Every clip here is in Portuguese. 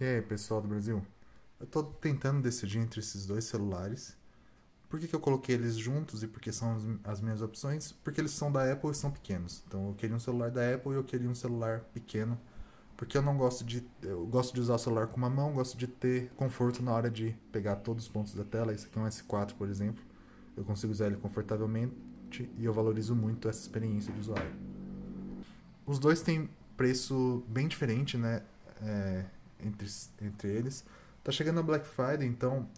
E aí, pessoal do Brasil? Eu tô tentando decidir entre esses dois celulares. Por que, que eu coloquei eles juntos e porque são as minhas opções? Porque eles são da Apple e são pequenos. Então eu queria um celular da Apple e eu queria um celular pequeno. Porque eu não gosto de. Eu gosto de usar o celular com uma mão, gosto de ter conforto na hora de pegar todos os pontos da tela. Esse aqui é um S4, por exemplo. Eu consigo usar ele confortavelmente e eu valorizo muito essa experiência de usuário. Os dois têm preço bem diferente, né? É, entre, entre eles. Tá chegando a Black Friday, então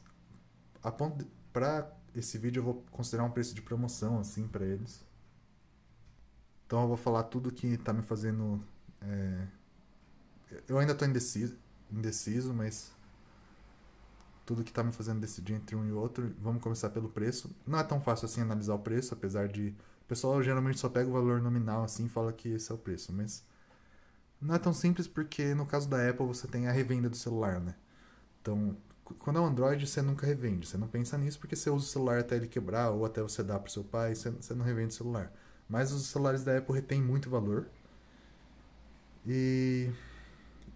para esse vídeo eu vou considerar um preço de promoção assim para eles. Então eu vou falar tudo que tá me fazendo. É... Eu ainda tô indeciso, indeciso, mas tudo que tá me fazendo decidir entre um e outro. Vamos começar pelo preço. Não é tão fácil assim analisar o preço, apesar de o pessoal geralmente só pega o valor nominal assim e fala que esse é o preço, mas não é tão simples porque no caso da Apple você tem a revenda do celular, né? Então, quando é um Android, você nunca revende. Você não pensa nisso porque você usa o celular até ele quebrar ou até você dar para seu pai, você, você não revende o celular. Mas os celulares da Apple retêm muito valor. E,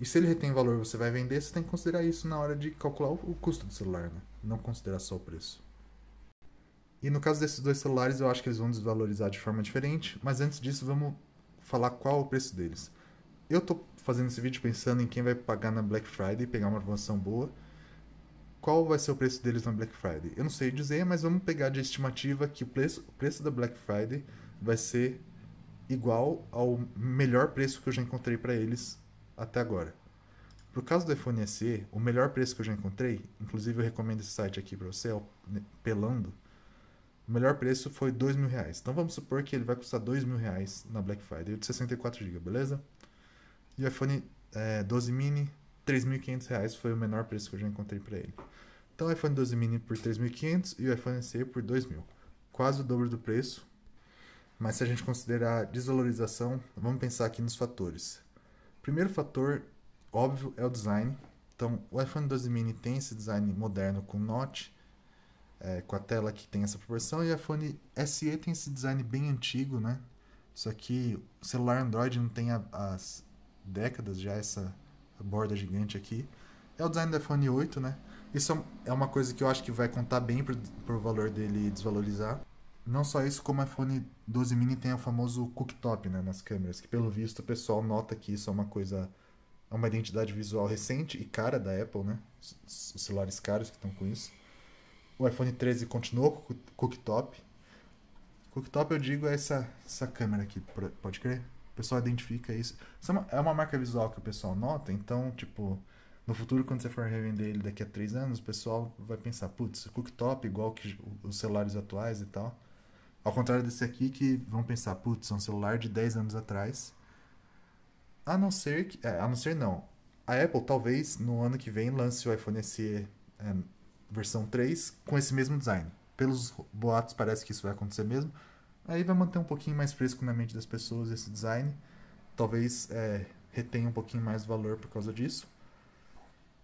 e se ele retém valor você vai vender, você tem que considerar isso na hora de calcular o, o custo do celular, né? Não considerar só o preço. E no caso desses dois celulares, eu acho que eles vão desvalorizar de forma diferente, mas antes disso, vamos falar qual é o preço deles eu tô fazendo esse vídeo pensando em quem vai pagar na Black Friday e pegar uma promoção boa. Qual vai ser o preço deles na Black Friday? Eu não sei dizer, mas vamos pegar de estimativa que o preço, o preço da Black Friday vai ser igual ao melhor preço que eu já encontrei para eles até agora. Por caso do iPhone SE, o melhor preço que eu já encontrei, inclusive eu recomendo esse site aqui para você, é o Pelando, o melhor preço foi dois mil reais. Então vamos supor que ele vai custar dois mil reais na Black Friday, de 64 GB, beleza? E o iPhone é, 12 mini, 3.500 reais foi o menor preço que eu já encontrei para ele. Então o iPhone 12 mini por 3.500 e o iPhone SE por 2.000. Quase o dobro do preço, mas se a gente considerar desvalorização, vamos pensar aqui nos fatores. Primeiro fator, óbvio, é o design. Então, o iPhone 12 mini tem esse design moderno com notch, é, com a tela que tem essa proporção, e o iPhone SE tem esse design bem antigo, né? Só que o celular Android não tem a, as décadas já essa borda gigante aqui, é o design do iPhone 8, né? Isso é uma coisa que eu acho que vai contar bem para o valor dele desvalorizar. Não só isso, como o iPhone 12 mini tem o famoso cooktop né, nas câmeras, que pelo visto o pessoal nota que isso é uma coisa, é uma identidade visual recente e cara da Apple, né? Os celulares caros que estão com isso. O iPhone 13 continuou com o cooktop. Cooktop eu digo é essa, essa câmera aqui, pode crer? pessoal identifica isso. isso é, uma, é uma marca visual que o pessoal nota, então, tipo, no futuro, quando você for revender ele daqui a três anos, o pessoal vai pensar, putz, cooktop igual que os celulares atuais e tal. Ao contrário desse aqui, que vão pensar, putz, é um celular de 10 anos atrás. A não ser que. É, a não ser não. A Apple talvez no ano que vem lance o iPhone SE é, versão 3 com esse mesmo design. Pelos boatos parece que isso vai acontecer mesmo. Aí vai manter um pouquinho mais fresco na mente das pessoas esse design. Talvez é, retenha um pouquinho mais valor por causa disso.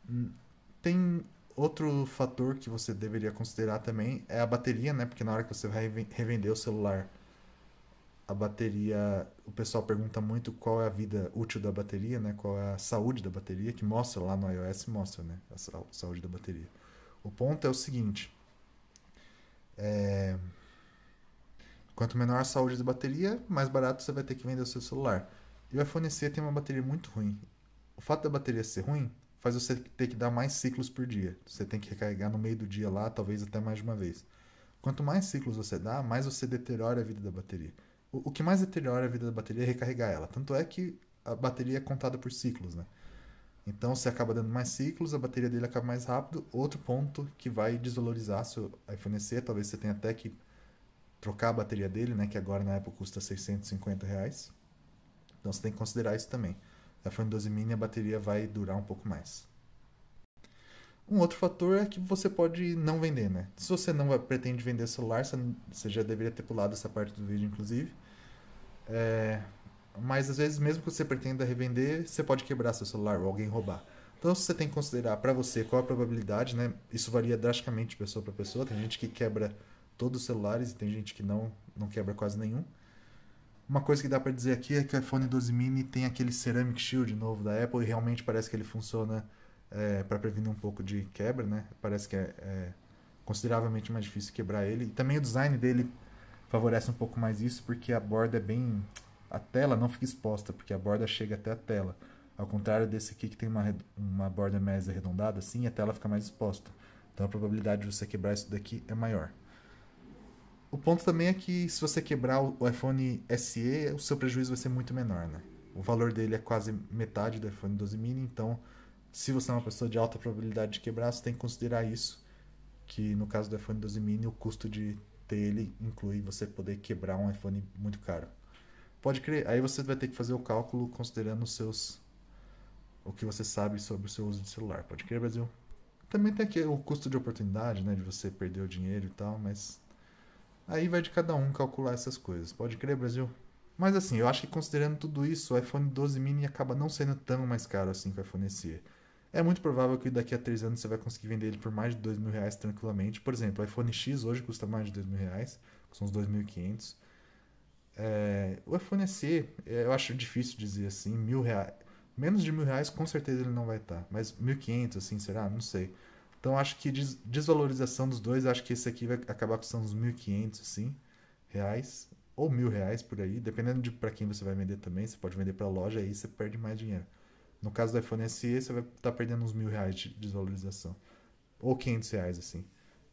Hum, tem outro fator que você deveria considerar também é a bateria, né? Porque na hora que você vai revender o celular, a bateria, o pessoal pergunta muito qual é a vida útil da bateria, né? Qual é a saúde da bateria que mostra lá no iOS mostra, né? A saúde da bateria. O ponto é o seguinte: é, Quanto menor a saúde da bateria, mais barato você vai ter que vender o seu celular. E o iPhone SE tem uma bateria muito ruim. O fato da bateria ser ruim faz você ter que dar mais ciclos por dia. Você tem que recarregar no meio do dia lá, talvez até mais de uma vez. Quanto mais ciclos você dá, mais você deteriora a vida da bateria. O, o que mais deteriora a vida da bateria é recarregar ela. Tanto é que a bateria é contada por ciclos, né? Então você acaba dando mais ciclos, a bateria dele acaba mais rápido. Outro ponto que vai desvalorizar seu iPhone SE, talvez você tenha até que trocar a bateria dele, né, que agora na época custa 650 reais. Então você tem que considerar isso também. Da Fone 12 Mini a bateria vai durar um pouco mais. Um outro fator é que você pode não vender, né? Se você não vai, pretende vender celular, você já deveria ter pulado essa parte do vídeo, inclusive. É, mas às vezes, mesmo que você pretenda revender, você pode quebrar seu celular ou alguém roubar. Então você tem que considerar para você qual a probabilidade, né? Isso varia drasticamente de pessoa para pessoa. Tem gente que quebra todos os celulares e tem gente que não, não quebra quase nenhum. Uma coisa que dá para dizer aqui é que o iPhone 12 mini tem aquele Ceramic Shield novo da Apple e realmente parece que ele funciona é, para prevenir um pouco de quebra, né? Parece que é, é, consideravelmente mais difícil quebrar ele. E também o design dele favorece um pouco mais isso porque a borda é bem. A tela não fica exposta, porque a borda chega até a tela. Ao contrário desse aqui que tem uma, uma borda mais arredondada, assim a tela fica mais exposta. Então a probabilidade de você quebrar isso daqui é maior. O ponto também é que se você quebrar o iPhone SE, o seu prejuízo vai ser muito menor, né? O valor dele é quase metade do iPhone 12 mini, então se você é uma pessoa de alta probabilidade de quebrar, você tem que considerar isso, que no caso do iPhone 12 mini, o custo de ter ele inclui você poder quebrar um iPhone muito caro. Pode crer, aí você vai ter que fazer o cálculo considerando os seus o que você sabe sobre o seu uso de celular. Pode crer, Brasil. Também tem aqui o custo de oportunidade, né, de você perder o dinheiro e tal, mas Aí vai de cada um calcular essas coisas. Pode crer, Brasil. Mas assim, eu acho que considerando tudo isso, o iPhone 12 mini acaba não sendo tão mais caro assim que o iPhone SE. É muito provável que daqui a 3 anos você vai conseguir vender ele por mais de 2 mil reais tranquilamente. Por exemplo, o iPhone X hoje custa mais de 2 mil reais, são uns 2.500. É, o iPhone SE, é, eu acho difícil dizer assim, mil reais. Menos de mil reais com certeza ele não vai estar, tá, mas 1.500 assim, será? Não sei. Então acho que des desvalorização dos dois, acho que esse aqui vai acabar custando uns 1.500 assim, reais ou mil reais por aí, dependendo de para quem você vai vender também, você pode vender para loja aí você perde mais dinheiro. No caso do iPhone SE, você vai estar tá perdendo uns mil reais de desvalorização ou 500 reais assim,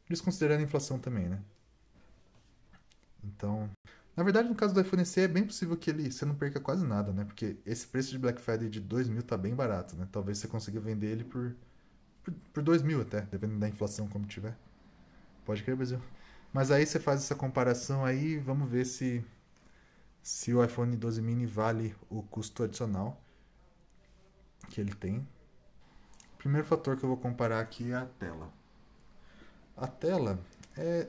desconsiderando a inflação também, né? Então, na verdade, no caso do iPhone SE, é bem possível que ele você não perca quase nada, né? Porque esse preço de Black Friday de 2 mil tá bem barato, né? Talvez você consiga vender ele por por, por 2 mil até, dependendo da inflação como tiver. Pode crer, Brasil. Mas aí você faz essa comparação aí, vamos ver se se o iPhone 12 mini vale o custo adicional que ele tem. Primeiro fator que eu vou comparar aqui é a tela. A tela é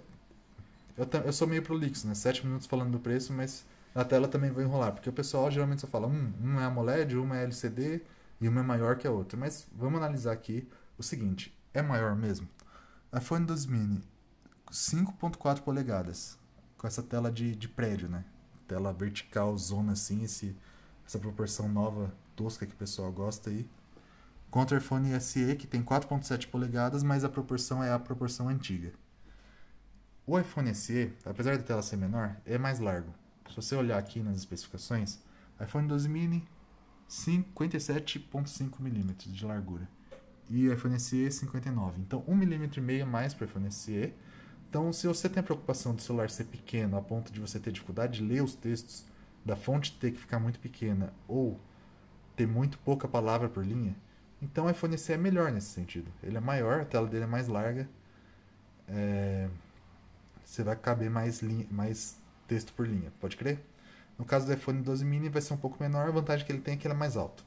eu, eu sou meio prolixo, né? 7 minutos falando do preço, mas na tela também vou enrolar, porque o pessoal geralmente só fala, um é AMOLED, uma é LCD e uma é maior que a outra. Mas vamos analisar aqui o seguinte, é maior mesmo? iPhone 12 mini, 5.4 polegadas, com essa tela de, de prédio, né? Tela vertical, zona assim, esse, essa proporção nova, tosca que o pessoal gosta aí. Contra o iPhone SE, que tem 4.7 polegadas, mas a proporção é a proporção antiga. O iPhone SE, apesar da tela ser menor, é mais largo. Se você olhar aqui nas especificações, iPhone 12 mini 57.5 mm de largura e iPhone SE 59. Então, 1,5 mm meio mais para o iPhone SE. Então, se você tem a preocupação do celular ser pequeno a ponto de você ter dificuldade de ler os textos, da fonte ter que ficar muito pequena ou ter muito pouca palavra por linha, então o iPhone SE é melhor nesse sentido. Ele é maior, a tela dele é mais larga, é... você vai caber mais, linha, mais texto por linha, pode crer? No caso do iPhone 12 mini vai ser um pouco menor, a vantagem que ele tem é que ele é mais alto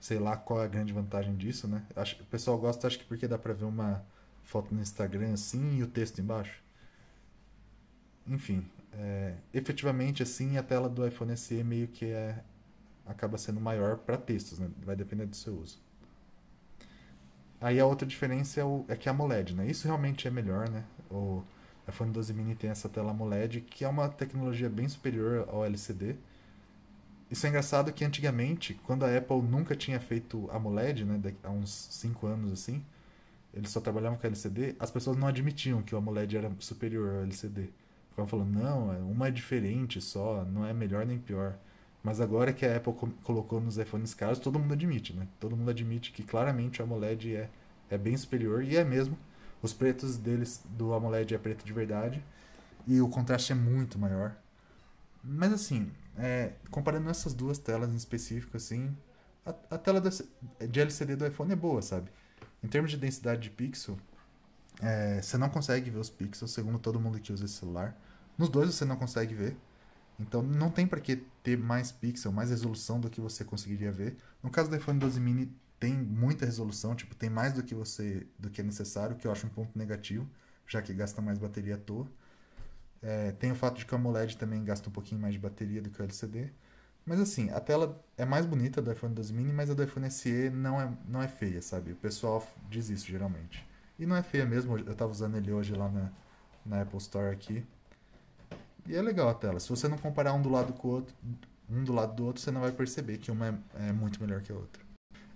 sei lá qual é a grande vantagem disso, né? Acho, o pessoal gosta, acho que porque dá pra ver uma foto no Instagram assim e o texto embaixo. Enfim, é, efetivamente assim a tela do iPhone SE meio que é, acaba sendo maior para textos, né? Vai depender do seu uso. Aí a outra diferença é, o, é que é a AMOLED, né? Isso realmente é melhor, né? O iPhone 12 mini tem essa tela AMOLED, que é uma tecnologia bem superior ao LCD, isso é engraçado que antigamente, quando a Apple nunca tinha feito AMOLED, né, há uns 5 anos assim, eles só trabalhavam com LCD, as pessoas não admitiam que o AMOLED era superior ao LCD. Ficavam falando, não, é, uma é diferente só, não é melhor nem pior. Mas agora que a Apple colocou nos iPhones caros, todo mundo admite, né? Todo mundo admite que claramente o AMOLED é, é bem superior e é mesmo. Os pretos deles do AMOLED é preto de verdade e o contraste é muito maior. Mas assim, é, comparando essas duas telas em específico, assim, a, a tela de LCD do iPhone é boa, sabe? Em termos de densidade de pixel, é, você não consegue ver os pixels, segundo todo mundo que usa esse celular. Nos dois você não consegue ver. Então não tem para que ter mais pixel, mais resolução do que você conseguiria ver. No caso do iPhone 12 mini tem muita resolução, tipo, tem mais do que você do que é necessário, que eu acho um ponto negativo, já que gasta mais bateria à toa. É, tem o fato de que o AMOLED também gasta um pouquinho mais de bateria do que o LCD. Mas assim, a tela é mais bonita do iPhone 12 mini, mas a do iPhone SE não é, não é feia, sabe? O pessoal diz isso geralmente. E não é feia mesmo, eu tava usando ele hoje lá na, na Apple Store aqui. E é legal a tela. Se você não comparar um do lado com o outro, um do lado do outro, você não vai perceber que uma é, é muito melhor que a outra.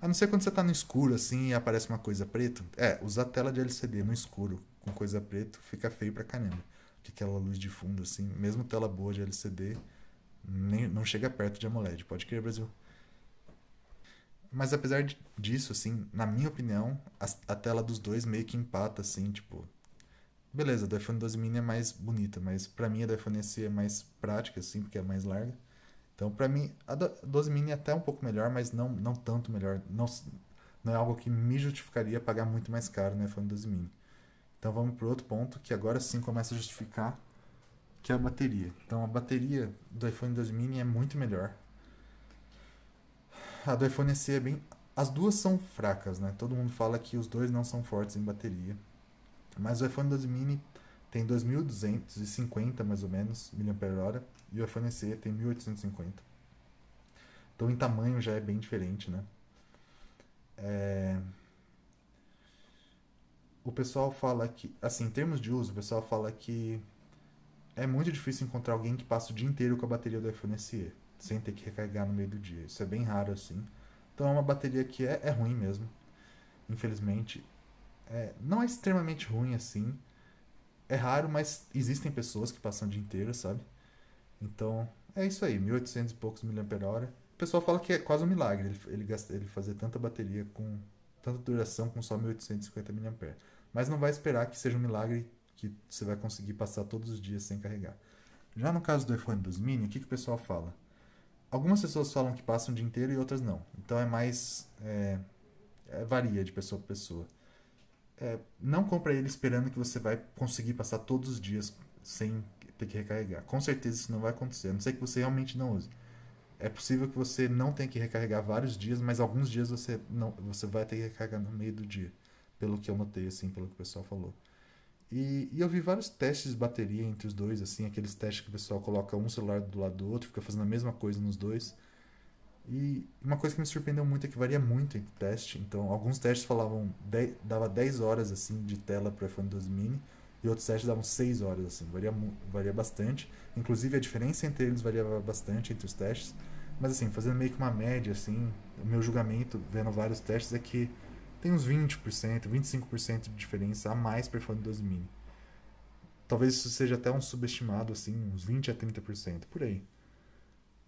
A não ser quando você tá no escuro assim e aparece uma coisa preta. É, usar tela de LCD no escuro com coisa preta fica feio pra caramba de aquela luz de fundo, assim, mesmo tela boa de LCD, nem, não chega perto de AMOLED. Pode crer, Brasil. Mas apesar disso, assim, na minha opinião, a, a, tela dos dois meio que empata, assim, tipo. Beleza, do iPhone 12 mini é mais bonita, mas para mim a do iPhone SE é mais prática, assim, porque é mais larga. Então, para mim, a 12 mini é até um pouco melhor, mas não, não tanto melhor. Não, não é algo que me justificaria pagar muito mais caro no iPhone 12 mini. Então vamos para outro ponto que agora sim começa a justificar, que é a bateria. Então a bateria do iPhone 12 mini é muito melhor. A do iPhone SE é bem, as duas são fracas, né? Todo mundo fala que os dois não são fortes em bateria. Mas o iPhone 12 mini tem 2250 mais ou menos mAh e o iPhone SE tem 1850. Então em tamanho já é bem diferente, né? É o pessoal fala que, assim, em termos de uso, o pessoal fala que é muito difícil encontrar alguém que passa o dia inteiro com a bateria do iPhone SE, sem ter que recarregar no meio do dia. Isso é bem raro, assim. Então é uma bateria que é, é ruim mesmo, infelizmente. É, não é extremamente ruim, assim. É raro, mas existem pessoas que passam o dia inteiro, sabe? Então, é isso aí, 1800 e poucos mAh. O pessoal fala que é quase um milagre ele, ele, ele fazer tanta bateria com tanta duração com só 1.850 mAh. Mas não vai esperar que seja um milagre que você vai conseguir passar todos os dias sem carregar. Já no caso do iPhone dos Mini, o que, que o pessoal fala? Algumas pessoas falam que passam o dia inteiro e outras não. Então é mais. É, é, varia de pessoa para pessoa. É, não compra ele esperando que você vai conseguir passar todos os dias sem ter que recarregar. Com certeza isso não vai acontecer, a não ser que você realmente não use. É possível que você não tenha que recarregar vários dias, mas alguns dias você não, você vai ter que recarregar no meio do dia, pelo que eu notei assim, pelo que o pessoal falou. E, e eu vi vários testes de bateria entre os dois, assim, aqueles testes que o pessoal coloca um celular do lado do outro, fica fazendo a mesma coisa nos dois. E uma coisa que me surpreendeu muito é que varia muito entre teste. Então, alguns testes falavam dava 10 horas assim de tela para o iPhone 12 mini e outros testes davam 6 horas assim. Varia varia bastante. Inclusive a diferença entre eles variava bastante entre os testes. Mas assim, fazendo meio que uma média, assim, o meu julgamento, vendo vários testes, é que tem uns 20%, 25% de diferença a mais para iPhone 12 mini. Talvez isso seja até um subestimado, assim, uns 20 a 30%, por aí.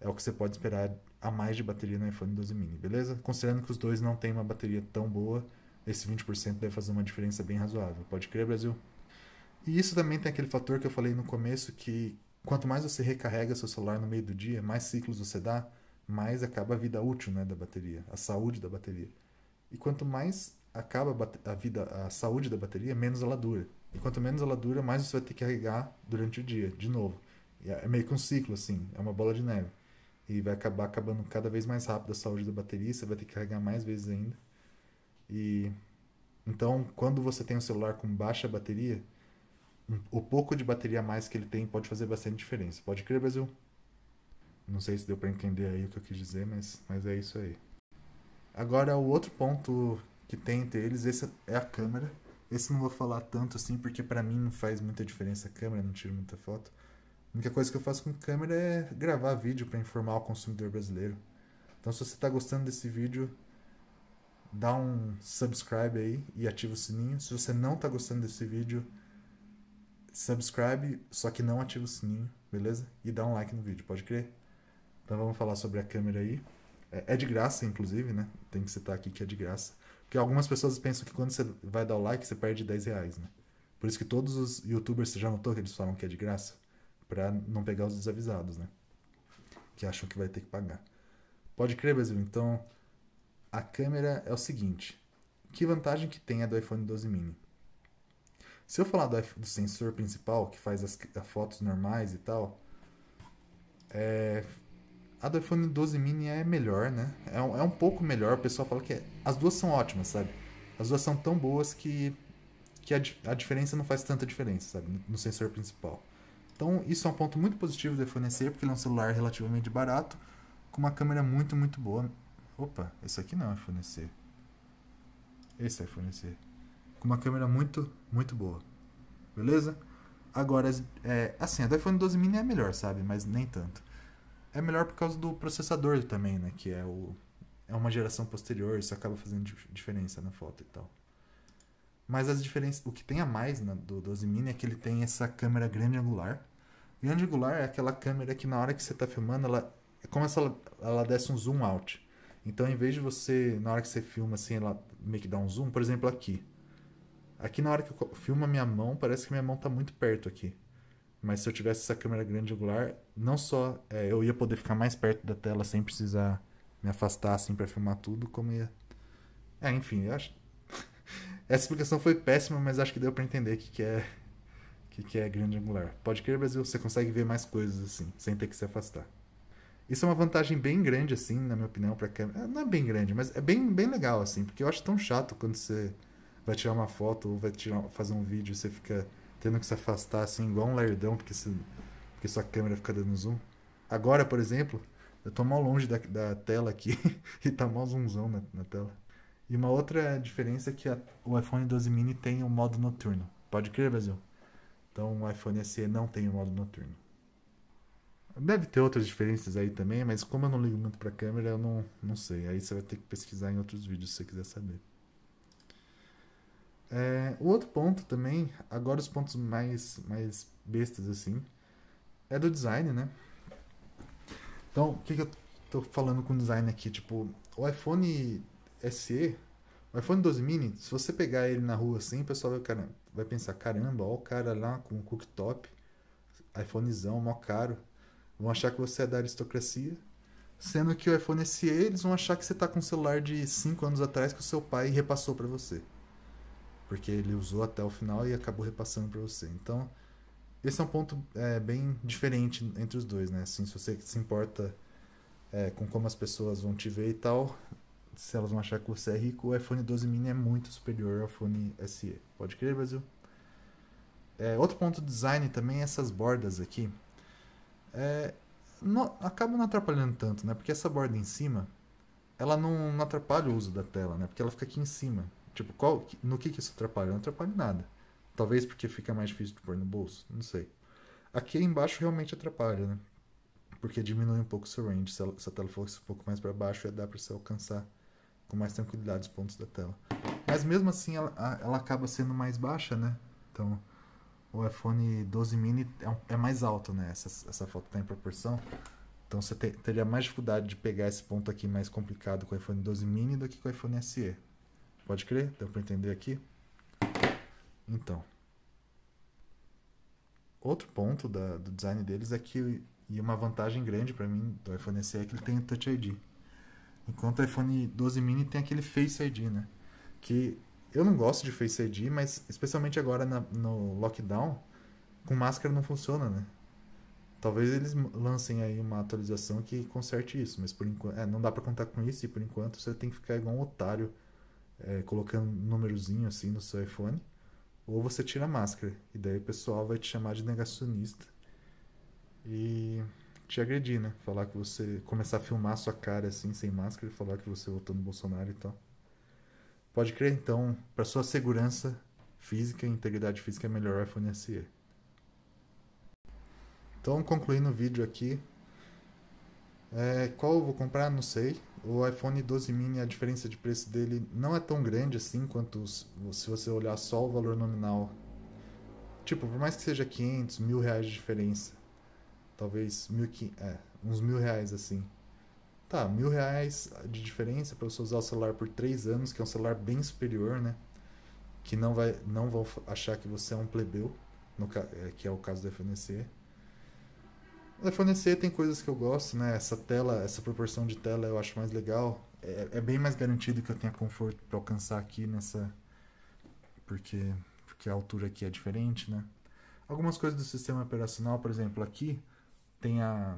É o que você pode esperar a mais de bateria no iPhone 12 mini, beleza? Considerando que os dois não têm uma bateria tão boa, esse 20% deve fazer uma diferença bem razoável. Pode crer, Brasil? E isso também tem aquele fator que eu falei no começo que quanto mais você recarrega seu celular no meio do dia, mais ciclos você dá, mais acaba a vida útil né, da bateria, a saúde da bateria. E quanto mais acaba a vida, a saúde da bateria, menos ela dura. E quanto menos ela dura, mais você vai ter que carregar durante o dia, de novo. E é, é meio que um ciclo, assim, é uma bola de neve. E vai acabar acabando cada vez mais rápido a saúde da bateria, você vai ter que carregar mais vezes ainda. E então, quando você tem um celular com baixa bateria, o pouco de bateria a mais que ele tem pode fazer bastante diferença. Pode crer, Brasil? Não sei se deu para entender aí o que eu quis dizer, mas, mas é isso aí. Agora, o outro ponto que tem entre eles, esse é a câmera. Esse não vou falar tanto assim, porque para mim não faz muita diferença a câmera, não tiro muita foto. A única coisa que eu faço com câmera é gravar vídeo para informar o consumidor brasileiro. Então, se você está gostando desse vídeo, dá um subscribe aí e ativa o sininho. Se você não está gostando desse vídeo, subscribe, só que não ativa o sininho, beleza? E dá um like no vídeo, pode crer? Então vamos falar sobre a câmera aí. É, é de graça, inclusive, né? Tem que citar aqui que é de graça. Porque algumas pessoas pensam que quando você vai dar o like, você perde 10 reais, né? Por isso que todos os youtubers, você já notou que eles falam que é de graça? Pra não pegar os desavisados, né? Que acham que vai ter que pagar. Pode crer, Brasil. Então, a câmera é o seguinte. Que vantagem que tem a do iPhone 12 mini? Se eu falar do, do sensor principal, que faz as, as fotos normais e tal, é, a do iPhone 12 mini é melhor, né? É um, é um pouco melhor. O pessoal fala que é... as duas são ótimas, sabe? As duas são tão boas que, que a, a diferença não faz tanta diferença, sabe? No, sensor principal. Então, isso é um ponto muito positivo do iPhone SE, porque ele é um celular relativamente barato, com uma câmera muito, muito boa. Opa, esse aqui não é iPhone SE. Esse é iPhone SE. Com uma câmera muito, muito boa. Beleza? Agora, é, assim, a do iPhone 12 mini é melhor, sabe? Mas nem tanto é melhor por causa do processador também, né? Que é, o, é uma geração posterior, isso acaba fazendo diferença na foto e tal. Mas as diferenças, o que tem a mais né, do 12 mini é que ele tem essa câmera grande angular. Grande angular é aquela câmera que na hora que você está filmando, ela é como se ela, ela desse um zoom out. Então, em vez de você, na hora que você filma assim, ela meio que dá um zoom, por exemplo, aqui. Aqui na hora que eu filmo a minha mão, parece que minha mão está muito perto aqui. Mas se eu tivesse essa câmera grande angular, não só é, eu ia poder ficar mais perto da tela sem precisar me afastar assim para filmar tudo, como ia. É, enfim, eu acho. essa explicação foi péssima, mas acho que deu para entender o que, que é que, que é grande angular. Pode crer, Brasil, você consegue ver mais coisas assim, sem ter que se afastar. Isso é uma vantagem bem grande, assim, na minha opinião, para câmera. Não é bem grande, mas é bem, bem legal, assim, porque eu acho tão chato quando você vai tirar uma foto ou vai tirar, fazer um vídeo e você fica tendo que se afastar assim, igual um lerdão, porque, se, porque sua câmera fica dando zoom. Agora, por exemplo, eu tô mal longe da, da tela aqui e tá mal zoomzão na, na, tela. E uma outra diferença é que a, o iPhone 12 mini tem o um modo noturno. Pode crer, Brasil? Então o iPhone SE não tem o um modo noturno. Deve ter outras diferenças aí também, mas como eu não ligo muito pra câmera, eu não, não sei. Aí você vai ter que pesquisar em outros vídeos se você quiser saber. É, o outro ponto também, agora os pontos mais, mais bestas assim, é do design, né? Então, o que, que eu tô falando com design aqui? Tipo, o iPhone SE, o iPhone 12 mini, se você pegar ele na rua assim, o pessoal vai, vai pensar, caramba, ó o cara lá com o cooktop, iPhonezão, mó caro. Vão achar que você é da aristocracia. Sendo que o iPhone SE, eles vão achar que você tá com um celular de 5 anos atrás que o seu pai repassou para você porque ele usou até o final e acabou repassando para você. Então, esse é um ponto é, bem diferente entre os dois, né? Assim, se você se importa é, com como as pessoas vão te ver e tal, se elas vão achar que você é rico, o iPhone 12 mini é muito superior ao iPhone SE. Pode crer, Brasil? É, outro ponto do design também é essas bordas aqui. É, não, acaba não atrapalhando tanto, né? Porque essa borda em cima, ela não, não atrapalha o uso da tela, né? Porque ela fica aqui em cima. Tipo, qual, no que, que isso atrapalha? Não atrapalha nada. Talvez porque fica mais difícil de pôr no bolso, não sei. Aqui embaixo realmente atrapalha, né? Porque diminui um pouco o seu range. Se a, se a tela fosse um pouco mais para baixo, ia dar para você alcançar com mais tranquilidade os pontos da tela. Mas mesmo assim, ela, ela acaba sendo mais baixa, né? Então, o iPhone 12 mini é, é mais alto, né? Essa, essa foto está em proporção. Então, você te, teria mais dificuldade de pegar esse ponto aqui mais complicado com o iPhone 12 mini do que com o iPhone SE. Pode crer? Deu para entender aqui? Então. Outro ponto da, do design deles é que, e uma vantagem grande para mim do iPhone SE é que ele tem o Touch ID. Enquanto o iPhone 12 mini tem aquele Face ID, né? Que eu não gosto de Face ID, mas especialmente agora na, no lockdown, com máscara não funciona, né? Talvez eles lancem aí uma atualização que conserte isso, mas por enquanto, é, não dá para contar com isso e por enquanto você tem que ficar igual um otário é, colocando um númerozinho assim no seu iPhone, ou você tira a máscara, e daí o pessoal vai te chamar de negacionista e te agredir, né? Falar que você. começar a filmar a sua cara assim, sem máscara, e falar que você votou no Bolsonaro e tal. Pode crer, então, para sua segurança física e integridade física é melhor o iPhone é SE. Então, concluindo o vídeo aqui, é, qual eu vou comprar, não sei o iPhone 12 mini, a diferença de preço dele não é tão grande assim quanto os, se você olhar só o valor nominal. Tipo, por mais que seja 500, mil reais de diferença. Talvez mil, é, uns mil reais assim. Tá, mil reais de diferença para você usar o celular por 3 anos, que é um celular bem superior, né? Que não, vai, não vão achar que você é um plebeu, no, é, que é o caso do FNC telefone é C tem coisas que eu gosto, né? Essa tela, essa proporção de tela eu acho mais legal. É, é bem mais garantido que eu tenha conforto para alcançar aqui nessa. Porque, porque a altura aqui é diferente, né? Algumas coisas do sistema operacional, por exemplo, aqui tem a.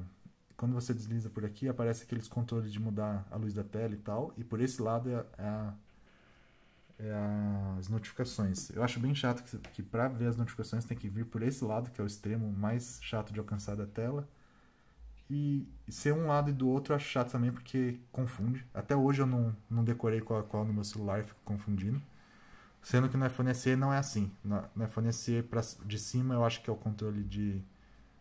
Quando você desliza por aqui, aparece aqueles controles de mudar a luz da tela e tal. E por esse lado é é, é as notificações. Eu acho bem chato que, que para ver as notificações tem que vir por esse lado, que é o extremo mais chato de alcançar da tela. E ser um lado e do outro eu acho chato também, porque confunde. Até hoje eu não, não decorei qual é qual no meu celular e fico confundindo. Sendo que no iPhone SE não é assim. No, iPhone SE pra, de cima eu acho que é o controle de,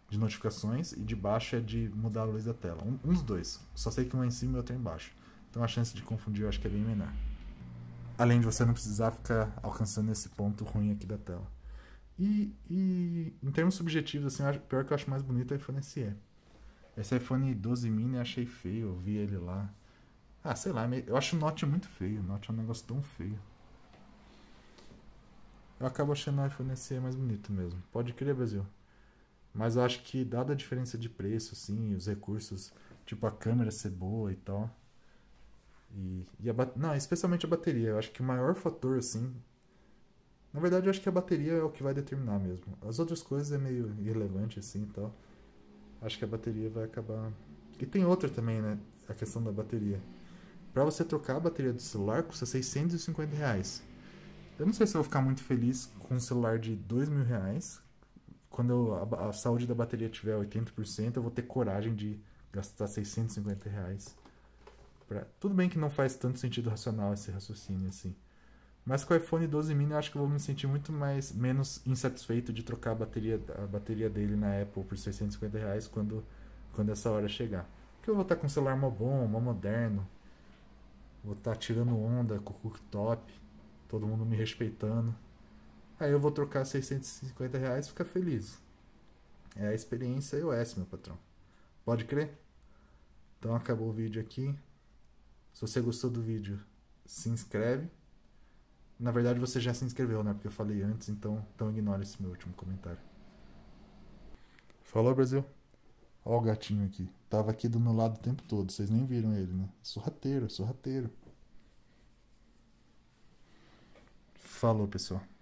de notificações e de baixo é de mudar a luz da tela. Um, uns dois. Só sei que um é em cima e outro é embaixo. Então a chance de confundir eu acho que é bem menor. Além de você não precisar ficar alcançando esse ponto ruim aqui da tela. E, e em termos subjetivos, assim, pior que eu acho mais bonito é o iPhone SE. Esse iPhone 12 mini eu achei feio, eu vi ele lá. Ah, sei lá, é eu acho o Note muito feio. O Note é um negócio tão feio. Eu acabo achando o iPhone SE mais bonito mesmo. Pode crer, Brasil. Mas eu acho que, dada a diferença de preço, sim, os recursos, tipo a câmera ser boa e tal. E, e a Não, especialmente a bateria. Eu acho que o maior fator, assim. Na verdade, eu acho que a bateria é o que vai determinar mesmo. As outras coisas é meio irrelevante, assim e tal acho que a bateria vai acabar. E tem outra também, né? A questão da bateria. Para você trocar a bateria do celular custa 650 reais. Eu não sei se eu vou ficar muito feliz com um celular de 2 mil reais. Quando eu, a, a, saúde da bateria tiver 80%, eu vou ter coragem de gastar 650 reais. Pra... Tudo bem que não faz tanto sentido racional esse raciocínio assim. Mas com o iPhone 12 mini eu acho que eu vou me sentir muito mais menos insatisfeito de trocar a bateria, a bateria dele na Apple por 650 reais quando, quando essa hora chegar. Porque eu vou estar com um celular mó bom, mó moderno. Vou estar tirando onda com o cooktop. Todo mundo me respeitando. Aí eu vou trocar 650 reais e ficar feliz. É a experiência iOS, meu patrão. Pode crer? Então acabou o vídeo aqui. Se você gostou do vídeo, se inscreve. Na verdade, você já se inscreveu, né? Porque eu falei antes, então, então ignora esse meu último comentário. Falou, Brasil. Ó o gatinho aqui. Tava aqui do meu lado o tempo todo. Vocês nem viram ele, né? Sorrateiro, sorrateiro. Falou, pessoal.